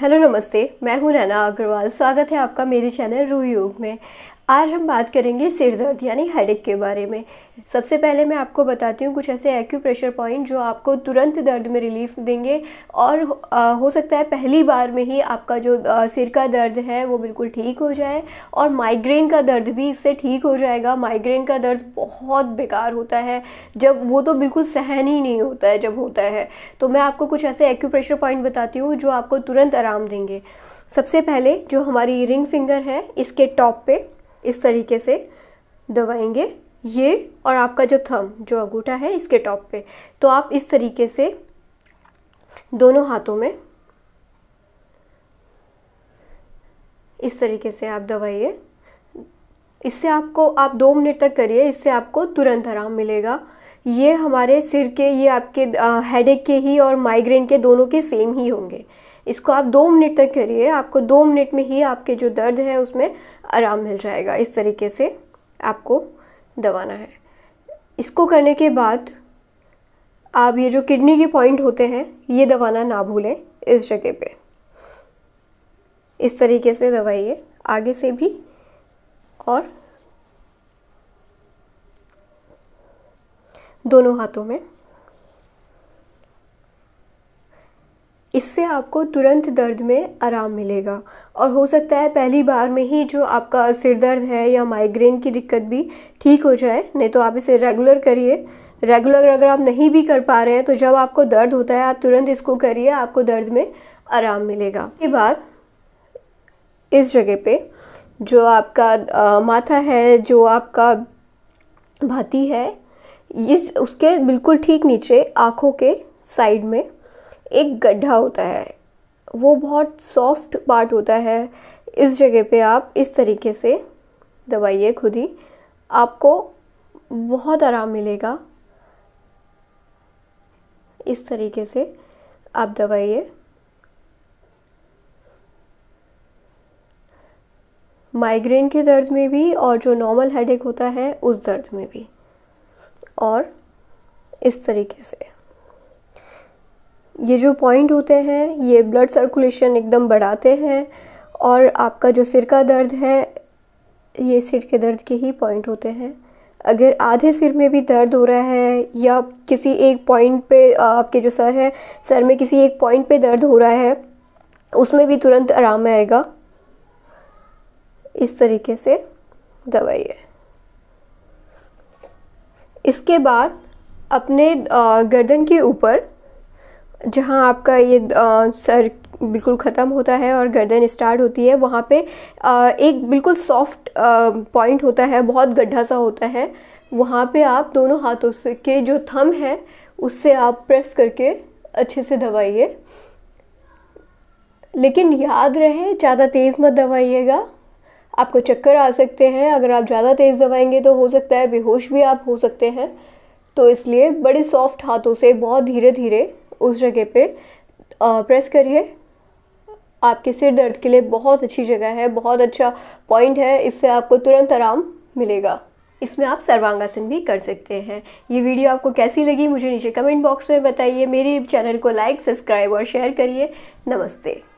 hello नमस्ते मैं हूं रैना अग्रवाल स्वागत है आपका मेरे चैनल रू योग में आज हम बात करेंगे सिर दर्द यानी हेडेक के बारे में सबसे पहले मैं आपको बताती हूँ कुछ ऐसे एक्यूप्रेशर पॉइंट जो आपको तुरंत दर्द में रिलीफ देंगे और हो सकता है पहली बार में ही आपका जो सिर का दर्द है वो बिल्कुल ठीक हो जाए और माइग्रेन का दर्द भी इससे ठीक हो जाएगा माइग्रेन का दर्द बहुत बेकार होता है जब वो तो बिल्कुल सहन ही नहीं होता है जब होता है तो मैं आपको कुछ ऐसे एक्यूप्रेशर पॉइंट बताती हूँ जो आपको तुरंत आराम देंगे सबसे पहले जो हमारी रिंग फिंगर है इसके टॉप पे इस तरीके से दबाएंगे ये और आपका जो थम जो अंगूठा है इसके टॉप पे तो आप इस तरीके से दोनों हाथों में इस तरीके से आप दबाइए इससे आपको आप दो मिनट तक करिए इससे आपको तुरंत आराम मिलेगा ये हमारे सिर के ये आपके हेडेक के ही और माइग्रेन के दोनों के सेम ही होंगे इसको आप दो मिनट तक करिए आपको दो मिनट में ही आपके जो दर्द है उसमें आराम मिल जाएगा इस तरीके से आपको दबाना है इसको करने के बाद आप ये जो किडनी के पॉइंट होते हैं ये दबाना ना भूलें इस जगह पे इस तरीके से दबाइए आगे से भी और दोनों हाथों में इससे आपको तुरंत दर्द में आराम मिलेगा और हो सकता है पहली बार में ही जो आपका सिर दर्द है या माइग्रेन की दिक्कत भी ठीक हो जाए नहीं तो आप इसे रेगुलर करिए रेगुलर अगर आप नहीं भी कर पा रहे हैं तो जब आपको दर्द होता है आप तुरंत इसको करिए आपको दर्द में आराम मिलेगा के बाद इस जगह पे जो आपका आ, माथा है जो आपका भाती है इस उसके बिल्कुल ठीक नीचे आँखों के साइड में एक गड्ढा होता है वो बहुत सॉफ्ट पार्ट होता है इस जगह पे आप इस तरीके से दबाइए खुद ही आपको बहुत आराम मिलेगा इस तरीके से आप दबाइए माइग्रेन के दर्द में भी और जो नॉर्मल हेडेक होता है उस दर्द में भी और इस तरीके से ये जो पॉइंट होते हैं ये ब्लड सर्कुलेशन एकदम बढ़ाते हैं और आपका जो सिर का दर्द है ये सिर के दर्द के ही पॉइंट होते हैं अगर आधे सिर में भी दर्द हो रहा है या किसी एक पॉइंट पे आपके जो सर है सर में किसी एक पॉइंट पे दर्द हो रहा है उसमें भी तुरंत आराम आएगा इस तरीके से दवाई है इसके बाद अपने गर्दन के ऊपर जहाँ आपका ये आ, सर बिल्कुल ख़त्म होता है और गर्दन स्टार्ट होती है वहाँ पे आ, एक बिल्कुल सॉफ्ट पॉइंट होता है बहुत गड्ढा सा होता है वहाँ पे आप दोनों हाथों से के जो थम है उससे आप प्रेस करके अच्छे से दबाइए लेकिन याद रहे ज़्यादा तेज़ मत दबाइएगा आपको चक्कर आ सकते हैं अगर आप ज़्यादा तेज़ दबाएंगे तो हो सकता है बेहोश भी आप हो सकते हैं तो इसलिए बड़े सॉफ्ट हाथों से बहुत धीरे धीरे उस जगह पे प्रेस करिए आपके सिर दर्द के लिए बहुत अच्छी जगह है बहुत अच्छा पॉइंट है इससे आपको तुरंत आराम मिलेगा इसमें आप सर्वांगासन भी कर सकते हैं ये वीडियो आपको कैसी लगी मुझे नीचे कमेंट बॉक्स में बताइए मेरे चैनल को लाइक सब्सक्राइब और शेयर करिए नमस्ते